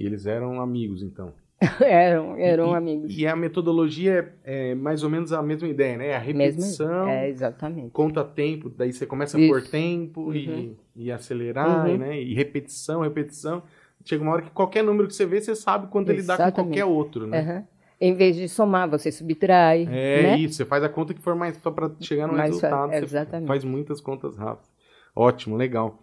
E eles eram amigos, então. eram, eram e, amigos. E a metodologia é, é, mais ou menos a mesma ideia, né? É a repetição. Mesmo, é, exatamente. Conta tempo, daí você começa Isso. por tempo uhum. e, e, acelerar, uhum. né? E repetição, repetição. Chega uma hora que qualquer número que você vê, você sabe quando ele dá com qualquer outro, né? Uhum em vez de somar, você subtrai. É né? isso, você faz a conta que for mais só para chegar no mais resultado. Faz, exatamente. faz muitas contas rápidas. Ótimo, legal.